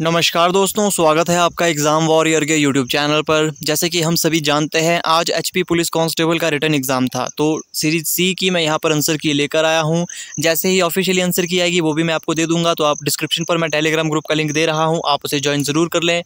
नमस्कार दोस्तों स्वागत है आपका एग्ज़ाम वॉरियर के यूट्यूब चैनल पर जैसे कि हम सभी जानते हैं आज एचपी पुलिस कांस्टेबल का रिटर्न एग्ज़ाम था तो सीरीज सी की मैं यहाँ पर आंसर की लेकर आया हूँ जैसे ही ऑफिशियली आंसर की आएगी वो भी मैं आपको दे दूंगा तो आप डिस्क्रिप्शन पर मैं टेलीग्राम ग्रुप का लिंक दे रहा हूँ आप उसे ज्वाइन ज़रूर कर लें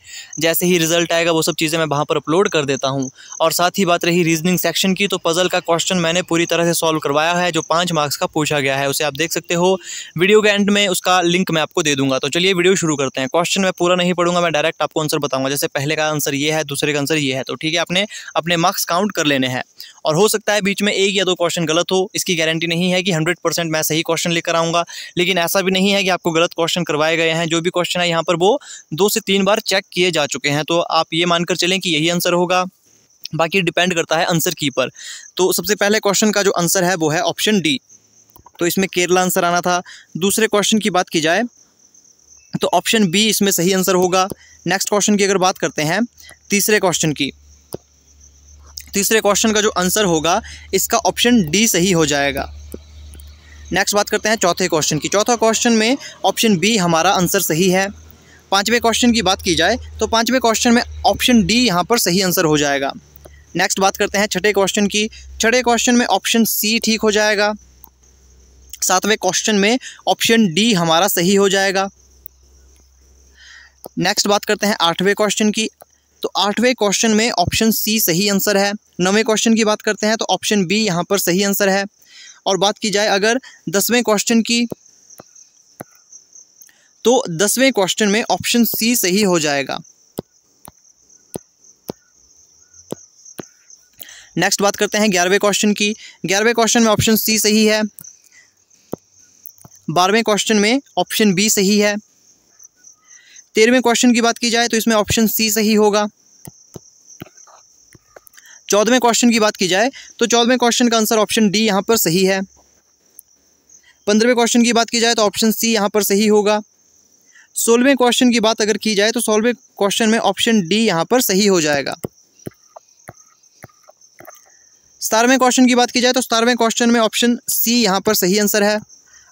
जैसे ही रिजल्ट आएगा वो सब चीज़ें मैं वहाँ पर अपलोड कर देता हूँ और साथ ही बात रही रीजनिंग सेक्शन की तो पज़ल का क्वेश्चन मैंने पूरी तरह से सॉल्व करवाया है जो पाँच मार्क्स का पूछा गया है उसे आप देख सकते हो वीडियो के एंड में उसका लिंक मैं आपको दे दूँगा तो चलिए वीडियो शुरू करते हैं क्वेश्चन क्वेश्चन मैं पूरा नहीं पढ़ूंगा मैं डायरेक्ट आपको आंसर बताऊंगा जैसे पहले का आंसर ये है दूसरे का आंसर ये है तो ठीक है आपने अपने मार्क्स काउंट कर लेने हैं और हो सकता है बीच में एक या दो क्वेश्चन गलत हो इसकी गारंटी नहीं है कि हंड्रेड परसेंट मैं सही क्वेश्चन लेकर आऊँगा लेकिन ऐसा भी नहीं है कि आपको गलत क्वेश्चन करवाए गए हैं जो भी क्वेश्चन है यहाँ पर वो दो से तीन बार चेक किए जा चुके हैं तो आप ये मानकर चलें कि यही आंसर होगा बाकी डिपेंड करता है आंसर की पर तो सबसे पहले क्वेश्चन का जो आंसर है वो है ऑप्शन डी तो इसमें केरला आंसर आना था दूसरे क्वेश्चन की बात की जाए तो ऑप्शन बी इसमें सही आंसर होगा नेक्स्ट क्वेश्चन की अगर बात करते हैं तीसरे क्वेश्चन की तीसरे क्वेश्चन का जो आंसर होगा इसका ऑप्शन डी सही हो जाएगा नेक्स्ट बात करते हैं चौथे क्वेश्चन की चौथा क्वेश्चन में ऑप्शन बी हमारा आंसर सही है पाँचवें क्वेश्चन की बात की जाए तो पाँचवें क्वेश्चन में ऑप्शन डी यहाँ पर सही आंसर हो जाएगा नेक्स्ट बात करते हैं छठे क्वेश्चन की छठे क्वेश्चन में ऑप्शन सी ठीक हो जाएगा सातवें क्वेश्चन में ऑप्शन डी हमारा सही हो जाएगा नेक्स्ट बात करते हैं आठवें क्वेश्चन की तो आठवें क्वेश्चन में ऑप्शन सी सही आंसर है नवें क्वेश्चन की बात करते हैं तो ऑप्शन बी यहाँ पर सही आंसर है और बात की जाए अगर दसवें क्वेश्चन की तो दसवें क्वेश्चन में ऑप्शन सी सही हो जाएगा नेक्स्ट बात करते हैं ग्यारहवें क्वेश्चन की ग्यारहवें क्वेश्चन में ऑप्शन सी सही है बारहवें क्वेश्चन में ऑप्शन बी सही है तेरहवें क्वेश्चन की बात की जाए तो इसमें ऑप्शन सी सही होगा चौदहवें क्वेश्चन की बात की जाए तो चौदहवें क्वेश्चन का आंसर ऑप्शन डी यहाँ पर सही है पंद्रहवें क्वेश्चन की बात की जाए तो ऑप्शन सी यहाँ पर सही होगा सोलहवें क्वेश्चन की बात अगर की जाए तो सोलहवें क्वेश्चन में ऑप्शन डी यहाँ पर सही हो जाएगा सतारहवें क्वेश्चन की बात की जाए तो सतारहवें क्वेश्चन में ऑप्शन सी यहाँ पर सही आंसर है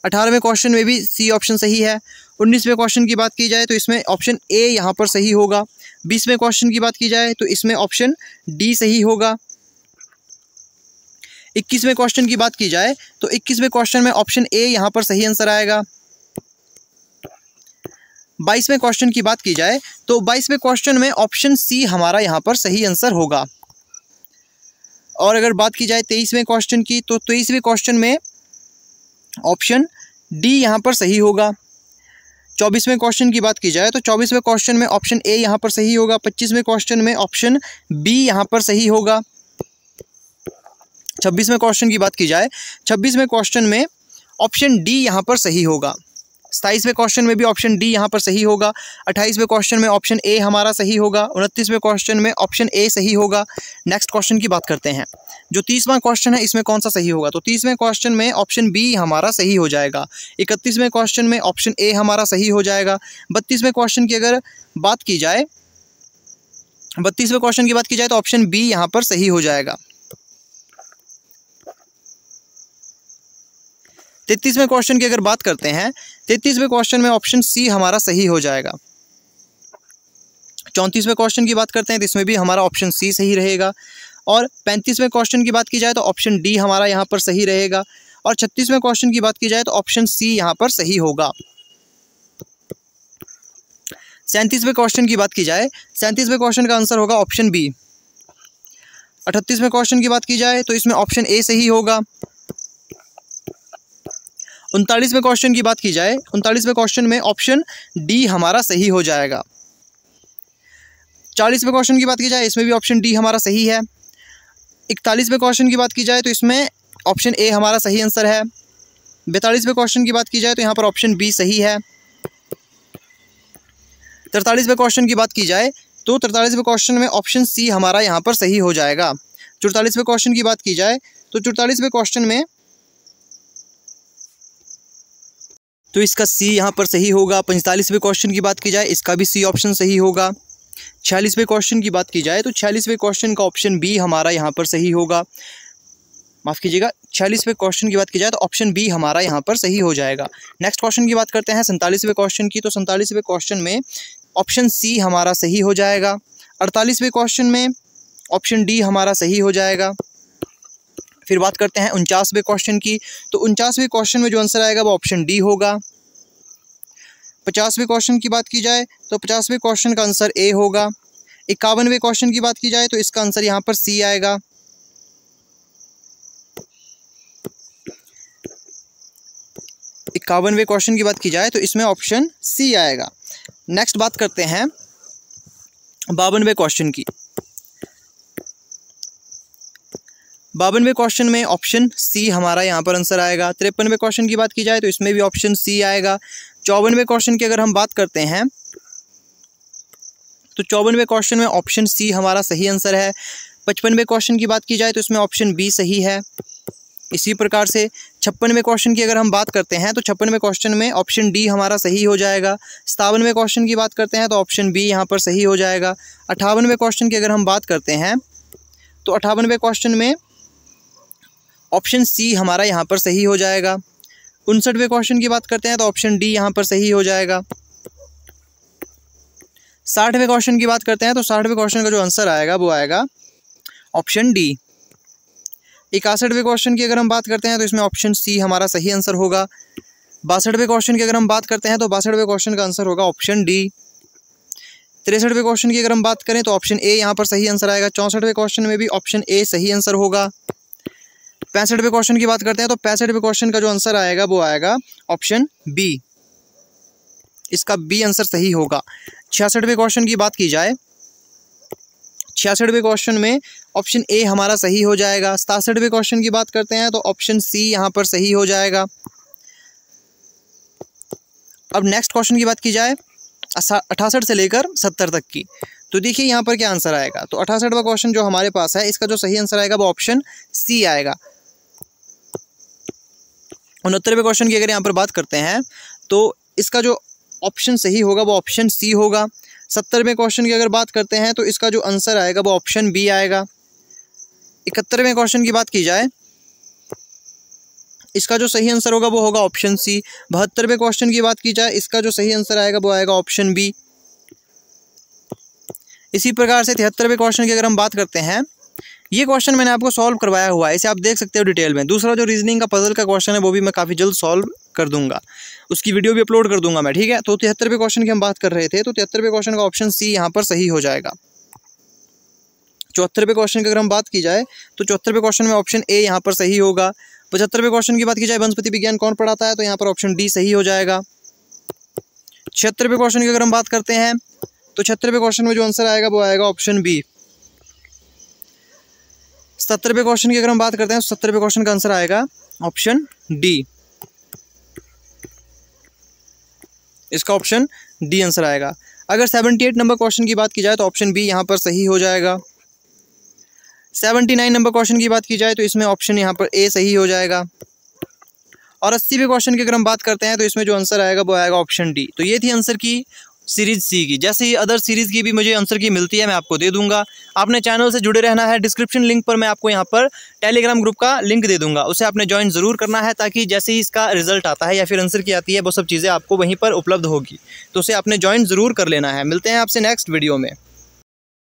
अठारहवें क्वेश्चन में भी सी ऑप्शन सही है उन्नीसवें क्वेश्चन की बात की जाए तो इसमें ऑप्शन ए यहाँ पर सही होगा बीसवें क्वेश्चन की बात की जाए तो इसमें ऑप्शन डी सही होगा इक्कीसवें क्वेश्चन की बात की जाए तो इक्कीसवें क्वेश्चन में ऑप्शन ए यहाँ पर सही आंसर आएगा बाईसवें क्वेश्चन की बात की जाए तो बाईसवें क्वेश्चन में ऑप्शन सी हमारा यहाँ पर सही आंसर होगा और अगर बात की जाए तेईसवें क्वेश्चन की तो तेईसवें क्वेश्चन में ऑप्शन डी यहाँ पर सही होगा चौबीसवें क्वेश्चन की बात की जाए तो चौबीसवें क्वेश्चन में ऑप्शन ए यहाँ पर सही होगा पच्चीसवें क्वेश्चन में ऑप्शन बी यहाँ पर सही होगा छब्बीसवें क्वेश्चन की बात की जाए छब्बीसवें क्वेश्चन में ऑप्शन डी यहाँ पर सही होगा सताईसवें क्वेश्चन में भी ऑप्शन डी यहाँ पर सही होगा अट्ठाईसवें क्वेश्चन में ऑप्शन ए हमारा सही होगा उनतीसवें क्वेश्चन में ऑप्शन ए सही होगा नेक्स्ट क्वेश्चन की बात करते हैं जो तीसवां क्वेश्चन है इसमें कौन सा सही होगा तो तीसवें क्वेश्चन में ऑप्शन बी हमारा सही हो जाएगा इकतीसवें क्वेश्चन में ऑप्शन ए हमारा सही हो जाएगा बत्तीसवें क्वेश्चन की अगर बात की जाए बत्तीसवें क्वेश्चन की बात की जाए तो ऑप्शन बी यहाँ पर सही हो जाएगा तैतीसवें क्वेश्चन की अगर बात करते हैं तैतीसवें क्वेश्चन में ऑप्शन सी हमारा सही हो जाएगा चौंतीसवें क्वेश्चन की बात करते हैं तो इसमें भी हमारा ऑप्शन सी सही रहेगा और पैंतीसवें क्वेश्चन की बात की जाए तो ऑप्शन डी हमारा यहाँ पर सही रहेगा और छत्तीसवें क्वेश्चन की बात की जाए तो ऑप्शन सी यहाँ पर सही होगा सैंतीसवें क्वेश्चन की बात की जाए सैंतीसवें क्वेश्चन का आंसर होगा ऑप्शन बी अठतीसवें क्वेश्चन की बात की जाए तो इसमें ऑप्शन ए सही होगा उनतालीसवें क्वेश्चन की बात की जाए उनतालीसवें क्वेश्चन में ऑप्शन डी हमारा सही हो जाएगा चालीसवें क्वेश्चन की बात की जाए इसमें भी ऑप्शन डी हमारा सही है इकतालीसवें क्वेश्चन की बात की जाए तो इसमें ऑप्शन ए हमारा सही आंसर है बैतालीसवें क्वेश्चन की बात की जाए तो यहाँ पर ऑप्शन बी सही है तरतालीसवें क्वेश्चन की बात की जाए तो तरतालीसवें क्वेश्चन में ऑप्शन सी हमारा यहाँ पर सही हो जाएगा चौतालीसवें क्वेश्चन की बात की जाए तो चौतालीसवें क्वेश्चन में तो इसका सी यहाँ पर सही होगा पैंतालीसवें क्वेश्चन की बात की जाए इसका भी सी ऑप्शन सही होगा छियालीसवें क्वेश्चन की बात की जाए तो छियालीसवें क्वेश्चन का ऑप्शन बी हमारा यहाँ पर सही होगा माफ़ कीजिएगा छियालीसवें क्वेश्चन की बात की जाए तो ऑप्शन बी हमारा यहाँ पर सही हो जाएगा नेक्स्ट क्वेश्चन की बात करते हैं सैंतालीसवें क्वेश्चन की तो सैंतालीसवें क्वेश्चन में ऑप्शन सी हमारा सही हो जाएगा अड़तालीसवें क्वेश्चन में ऑप्शन डी हमारा सही हो जाएगा फिर बात करते हैं उनचासवें क्वेश्चन की तो उनचासवें क्वेश्चन में जो आंसर आएगा वो ऑप्शन डी होगा पचासवें क्वेश्चन की बात की जाए तो पचासवें क्वेश्चन का आंसर ए होगा इक्यावनवें क्वेश्चन की बात की जाए तो इसका आंसर यहाँ पर सी आएगा इक्यावनवे क्वेश्चन की बात की जाए तो इसमें ऑप्शन सी आएगा नेक्स्ट बात करते हैं बावनवे क्वेश्चन की बावनवे क्वेश्चन में ऑप्शन सी हमारा यहाँ पर आंसर आएगा तिरपनवे क्वेश्चन की बात की जाए तो इसमें भी ऑप्शन सी आएगा चौवनवे क्वेश्चन की अगर हम बात करते हैं तो चौवनवे क्वेश्चन में ऑप्शन सी हमारा सही आंसर है पचपनवे क्वेश्चन की बात की जाए तो इसमें ऑप्शन बी सही है इसी प्रकार से छप्पनवे क्वेश्चन की अगर हम बात करते हैं तो छप्पनवे क्वेश्चन में ऑप्शन डी हमारा सही हो जाएगा सतावनवे क्वेश्चन की बात करते हैं तो ऑप्शन बी यहाँ पर सही हो जाएगा अठावनवे क्वेश्चन की अगर हम बात करते हैं तो अठावनवे क्वेश्चन में ऑप्शन सी हमारा यहाँ पर सही हो जाएगा उनसठवें क्वेश्चन की बात करते हैं तो ऑप्शन डी यहाँ पर सही हो जाएगा साठवें क्वेश्चन की बात करते हैं तो साठवें क्वेश्चन का जो आंसर आएगा वो आएगा ऑप्शन डी इकसठवें क्वेश्चन की अगर हम बात करते हैं तो इसमें ऑप्शन सी हमारा सही आंसर होगा बासठवें क्वेश्चन की अगर हम बात करते हैं तो बासठवें क्वेश्चन का आंसर होगा ऑप्शन डी तिरसठवें क्वेश्चन की अगर हम बात करें तो ऑप्शन ए यहाँ पर सही आंसर आएगा चौंसठवें क्वेश्चन में भी ऑप्शन ए सही आंसर होगा पैंसठवें क्वेश्चन की बात करते हैं तो पैंसठवें क्वेश्चन का जो आंसर आएगा वो आएगा ऑप्शन बी इसका बी आंसर सही होगा छियासठवें क्वेश्चन की बात की जाए छियासठवें क्वेश्चन में ऑप्शन ए हमारा सही हो जाएगा सतासठवें क्वेश्चन की बात करते हैं तो ऑप्शन सी यहाँ पर सही हो जाएगा अब नेक्स्ट क्वेश्चन की बात की जाए अठासठ से लेकर सत्तर तक की तो देखिए यहाँ पर क्या आंसर आएगा तो अठासठवा क्वेश्चन जो हमारे पास है इसका जो सही आंसर आएगा वो ऑप्शन सी आएगा उनहत्तरवें क्वेश्चन की अगर यहाँ पर बात करते हैं तो इसका जो ऑप्शन सही होगा वो ऑप्शन सी होगा सत्तरवें क्वेश्चन की अगर बात करते हैं तो इसका जो आंसर आएगा वो ऑप्शन बी आएगा इकहत्तरवें क्वेश्चन की बात की जाए इसका जो सही आंसर होगा वो होगा ऑप्शन सी बहत्तरवें क्वेश्चन की बात की जाए इसका जो सही आंसर आएगा वो आएगा ऑप्शन बी इसी प्रकार से तिहत्तरवें क्वेश्चन की अगर हम बात करते हैं ये क्वेश्चन मैंने आपको सॉल्व करवाया हुआ है इसे आप देख सकते हो डिटेल में दूसरा जो रीजनिंग का पजल का क्वेश्चन है वो भी मैं काफ़ी जल्द सॉल्व कर दूंगा उसकी वीडियो भी अपलोड कर दूंगा मैं ठीक है तो तिहत्तरवें क्वेश्चन की हम बात कर रहे थे तो तिहत्तरवें क्वेश्चन का ऑप्शन सी यहाँ पर सही हो जाएगा चौहत्तरवें क्वेश्चन की अगर हम बात की जाए तो चौहत्तरवें क्वेश्चन में ऑप्शन ए यहाँ पर सही होगा पचहत्तरवें क्वेश्चन की बात की जाए वनस्पति विज्ञान कौन पढ़ाता है तो यहाँ पर ऑप्शन डी सही हो जाएगा छिहत्तरवें क्वेश्चन की अगर हम बात करते हैं तो छिहत्तरवें क्वेश्चन में जो आंसर आएगा वो आएगा ऑप्शन बी सत्तरवें क्वेश्चन की अगर हम बात करते हैं तो सत्तरवें क्वेश्चन का आंसर आएगा ऑप्शन डी इसका ऑप्शन डी आंसर आएगा अगर सेवेंटी एट नंबर क्वेश्चन की बात की जाए तो ऑप्शन बी यहां पर सही हो जाएगा सेवेंटी नाइन नंबर क्वेश्चन की बात की जाए तो इसमें ऑप्शन यहां पर ए सही हो जाएगा और अस्सीवें क्वेश्चन की अगर हम बात करते हैं तो इसमें जो आंसर आएगा वो आएगा ऑप्शन डी तो ये थी आंसर की सीरीज सी की जैसे ही अदर सीरीज़ की भी मुझे आंसर की मिलती है मैं आपको दे दूंगा आपने चैनल से जुड़े रहना है डिस्क्रिप्शन लिंक पर मैं आपको यहाँ पर टेलीग्राम ग्रुप का लिंक दे दूंगा उसे आपने ज्वाइन ज़रूर करना है ताकि जैसे ही इसका रिजल्ट आता है या फिर आंसर की आती है वो सब चीज़ें आपको वहीं पर उपलब्ध होगी तो उसे आपने ज्वाइन ज़रूर कर लेना है मिलते हैं आपसे नेक्स्ट वीडियो में